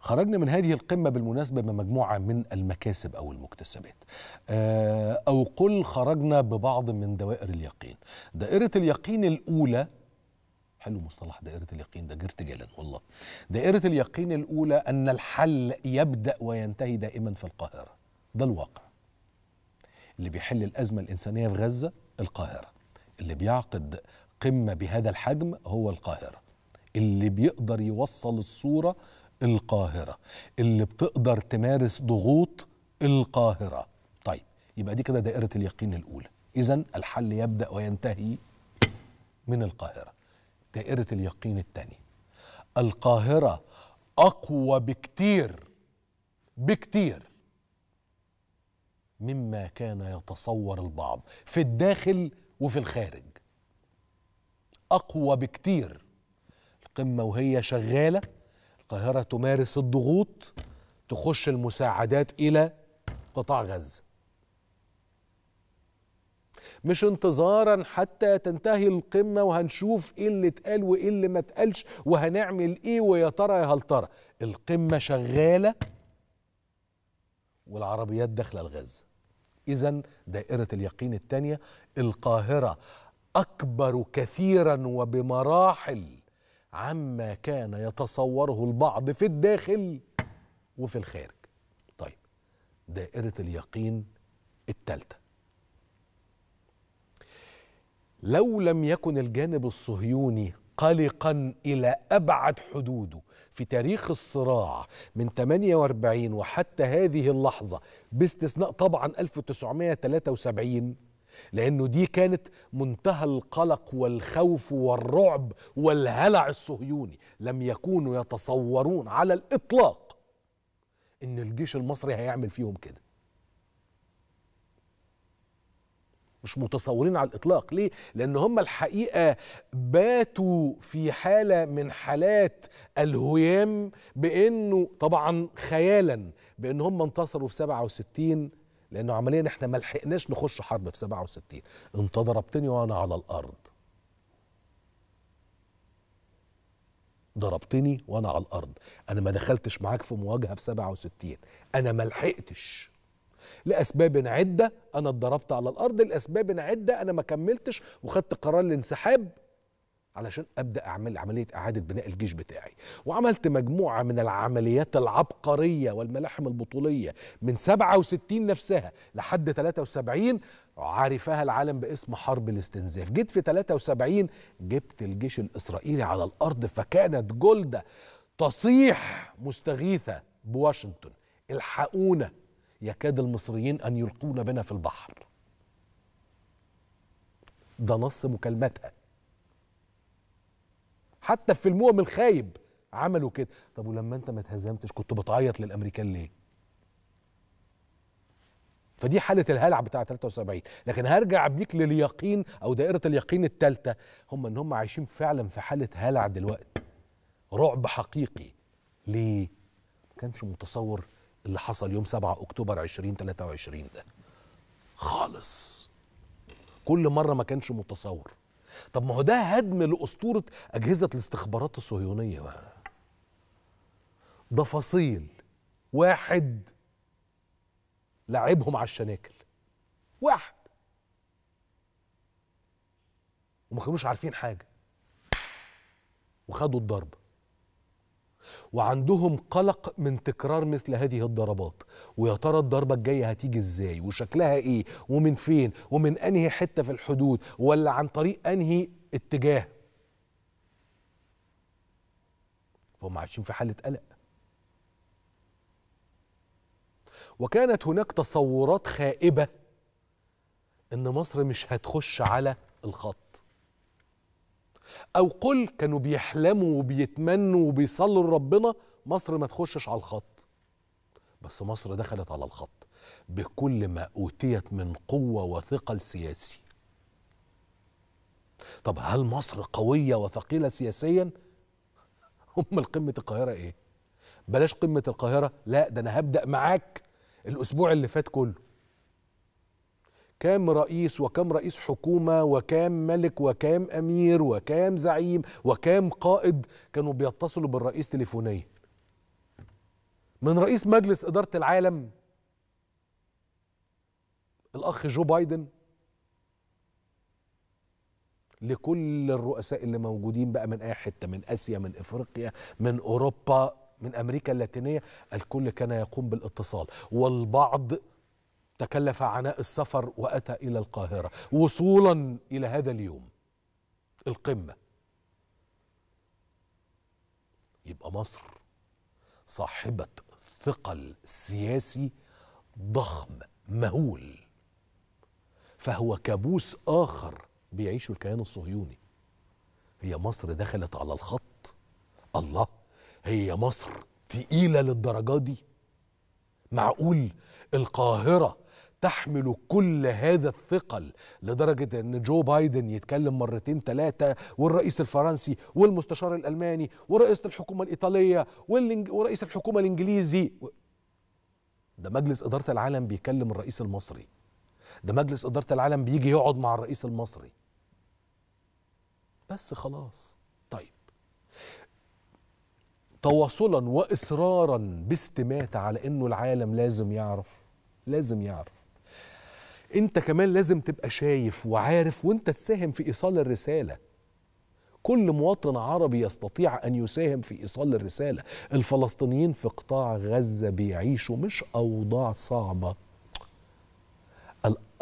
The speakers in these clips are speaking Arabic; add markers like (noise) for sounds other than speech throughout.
خرجنا من هذه القمة بالمناسبة بمجموعة من المكاسب أو المكتسبات آه، أو قل خرجنا ببعض من دوائر اليقين دائرة اليقين الأولى حلو مصطلح دائرة اليقين ده جرت جلا والله دائرة اليقين الأولى أن الحل يبدأ وينتهي دائما في القاهرة ده الواقع اللي بيحل الأزمة الإنسانية في غزة القاهرة اللي بيعقد قمة بهذا الحجم هو القاهرة اللي بيقدر يوصل الصورة القاهرة اللي بتقدر تمارس ضغوط القاهرة طيب يبقى دي كده دائرة اليقين الأولى إذا الحل يبدأ وينتهي من القاهرة دائرة اليقين الثانية القاهرة أقوى بكتير بكتير مما كان يتصور البعض في الداخل وفي الخارج أقوى بكتير القمة وهي شغالة القاهرة تمارس الضغوط تخش المساعدات إلى قطاع غزة مش انتظارا حتى تنتهي القمة وهنشوف ايه اللي اتقال وايه اللي ما اتقالش وهنعمل ايه ويا ترى يا هل ترى القمة شغالة والعربيات داخلة الغزة إذا دائرة اليقين الثانية القاهرة أكبر كثيرا وبمراحل عما كان يتصوره البعض في الداخل وفي الخارج طيب دائرة اليقين التالتة لو لم يكن الجانب الصهيوني قلقا إلى أبعد حدوده في تاريخ الصراع من 48 وحتى هذه اللحظة باستثناء طبعا 1973 لأنه دي كانت منتهى القلق والخوف والرعب والهلع الصهيوني لم يكونوا يتصورون على الإطلاق إن الجيش المصري هيعمل فيهم كده مش متصورين على الإطلاق ليه؟ لأن هم الحقيقة باتوا في حالة من حالات الهيام بأنه طبعا خيالا بأن هم انتصروا في 67 لانه عمليا احنا ما لحقناش نخش حرب في 67 انت ضربتني وانا على الارض ضربتني وانا على الارض انا ما دخلتش معاك في مواجهه في 67 انا ما لحقتش لاسباب عده انا اتضربت على الارض لاسباب عده انا ما كملتش وخدت قرار الانسحاب علشان ابدا اعمل عمليه اعاده بناء الجيش بتاعي وعملت مجموعه من العمليات العبقريه والملاحم البطوليه من 67 نفسها لحد 73 عرفها العالم باسم حرب الاستنزاف جيت في 73 جبت الجيش الاسرائيلي على الارض فكانت جلده تصيح مستغيثه بواشنطن الحقونا يكاد المصريين ان يلقون بنا في البحر ده نص مكالمتها حتى في المؤم الخايب عملوا كده طب ولما انت ما اتهزمتش كنت بتعيط للامريكان ليه فدي حاله الهلع بتاع 73 لكن هرجع بيك لليقين او دائره اليقين الثالثه هم ان هم عايشين فعلا في حاله هلع دلوقتي رعب حقيقي ليه ما كانش متصور اللي حصل يوم 7 اكتوبر 2023 ده خالص كل مره ما كانش متصور طب ما هو ده هدم لاسطوره اجهزه الاستخبارات الصهيونيه بقى ده فصيل واحد لعبهم على الشناكل واحد وما كانوش عارفين حاجه وخدوا الضرب وعندهم قلق من تكرار مثل هذه الضربات ويا ترى الضربه الجايه هتيجي ازاي وشكلها ايه ومن فين ومن انهي حته في الحدود ولا عن طريق انهي اتجاه فهم عايشين في حاله قلق وكانت هناك تصورات خائبه ان مصر مش هتخش على الخط او قل كانوا بيحلموا وبيتمنوا وبيصلوا لربنا مصر ما تخشش على الخط بس مصر دخلت على الخط بكل ما اوتيت من قوه وثقل سياسي طب هل مصر قويه وثقيله سياسيا (laughs) امال قمه القاهره ايه بلاش قمه القاهره لا ده انا هبدا معاك الاسبوع اللي فات كله كام رئيس وكام رئيس حكومة وكام ملك وكام أمير وكام زعيم وكام قائد كانوا بيتصلوا بالرئيس تليفونيا من رئيس مجلس إدارة العالم الأخ جو بايدن لكل الرؤساء اللي موجودين بقى من اي حته من اسيا من افريقيا من اوروبا من امريكا اللاتينيه الكل كان يقوم بالاتصال والبعض تكلف عناء السفر واتى الى القاهره وصولا الى هذا اليوم القمه يبقى مصر صاحبه ثقل سياسي ضخم مهول فهو كابوس اخر بيعيشه الكيان الصهيوني هي مصر دخلت على الخط الله هي مصر تقيله للدرجات دي معقول القاهره تحمل كل هذا الثقل لدرجة أن جو بايدن يتكلم مرتين ثلاثة والرئيس الفرنسي والمستشار الألماني ورئيس الحكومة الإيطالية ورئيس الحكومة الإنجليزي ده مجلس إدارة العالم بيكلم الرئيس المصري ده مجلس إدارة العالم بيجي يقعد مع الرئيس المصري بس خلاص طيب تواصلا واصرارا باستماتة على انه العالم لازم يعرف لازم يعرف انت كمان لازم تبقى شايف وعارف وانت تساهم في ايصال الرساله كل مواطن عربي يستطيع ان يساهم في ايصال الرساله الفلسطينيين في قطاع غزه بيعيشوا مش اوضاع صعبه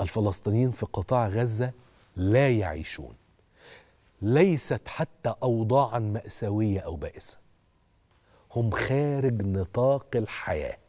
الفلسطينيين في قطاع غزه لا يعيشون ليست حتى اوضاعا ماساويه او بائسه هم خارج نطاق الحياه